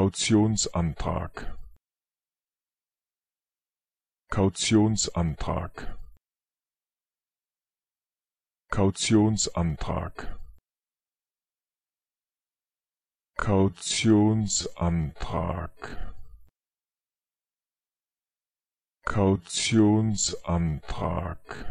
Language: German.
Kautionsantrag Kautionsantrag Kautionsantrag Kautionsantrag Kautionsantrag